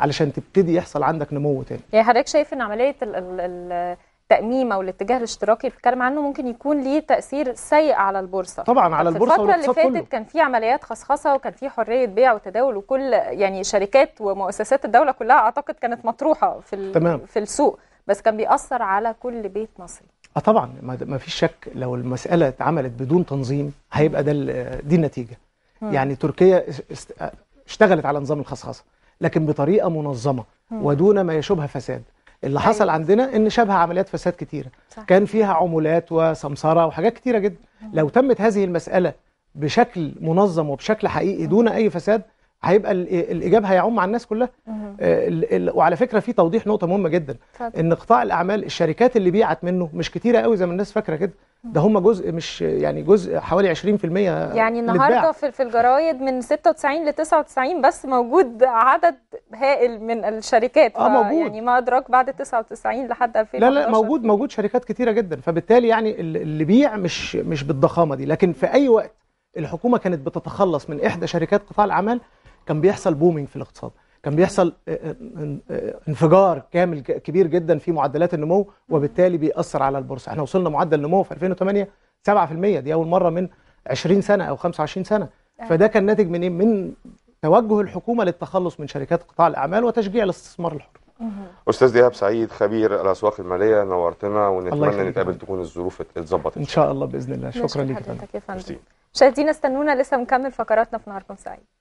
علشان تبتدي يحصل عندك نمو تاني يعني حضرتك شايف ان عمليه التأميم او الاتجاه الاشتراكي اللي بتتكلم عنه ممكن يكون ليه تاثير سيء على البورصه طبعا على البورصه الفتره اللي فاتت كله. كان في عمليات خصخصه وكان في حريه بيع وتداول وكل يعني شركات ومؤسسات الدوله كلها اعتقد كانت مطروحه في تمام. في السوق بس كان بيأثر على كل بيت مصري اه طبعا ما فيش شك لو المساله اتعملت بدون تنظيم هيبقى ده دي النتيجه م. يعني تركيا اشتغلت على نظام الخصخصه لكن بطريقه منظمه ودون ما يشبه فساد اللي أيوة. حصل أيوة. عندنا ان شبه عمليات فساد كتيره صح. كان فيها عمولات وسمسره وحاجات كتيره جدا لو تمت هذه المساله بشكل منظم وبشكل حقيقي دون اي فساد هيبقى الاجابه هيعم على الناس كلها آه، وعلى فكره في توضيح نقطه مهمه جدا ان قطاع الاعمال الشركات اللي بيعت منه مش كتيره قوي زي ما الناس فاكره كده ده هم جزء مش يعني جزء حوالي 20% يعني النهارده في في الجرايد من 96 ل 99 بس موجود عدد هائل من الشركات آه موجود. يعني ما ادراك بعد 99 لحد 2000 لا لا موجود موجود شركات كتيره جدا فبالتالي يعني اللي بيع مش مش بالضخامه دي لكن في اي وقت الحكومه كانت بتتخلص من احدى شركات قطاع الاعمال كان بيحصل بومينج في الاقتصاد كان بيحصل آه، آه، آه، انفجار كامل كبير جدا في معدلات النمو وبالتالي بيأثر على البورصه احنا وصلنا معدل نمو في 2008 7% دي اول مره من 20 سنه او 25 سنه أيوة. فده كان ناتج من إيه؟ من توجه الحكومه للتخلص من شركات قطاع الاعمال وتشجيع الاستثمار الحر استاذ ديهاب سعيد خبير الاسواق الماليه نورتنا ونتمنى نتقابل تكون الظروف اتظبطت ان شاء الله باذن الله شكرا لك يا فندم مشاهدينا استنونا لسه مكمل فقراتنا في نهاركم سعيد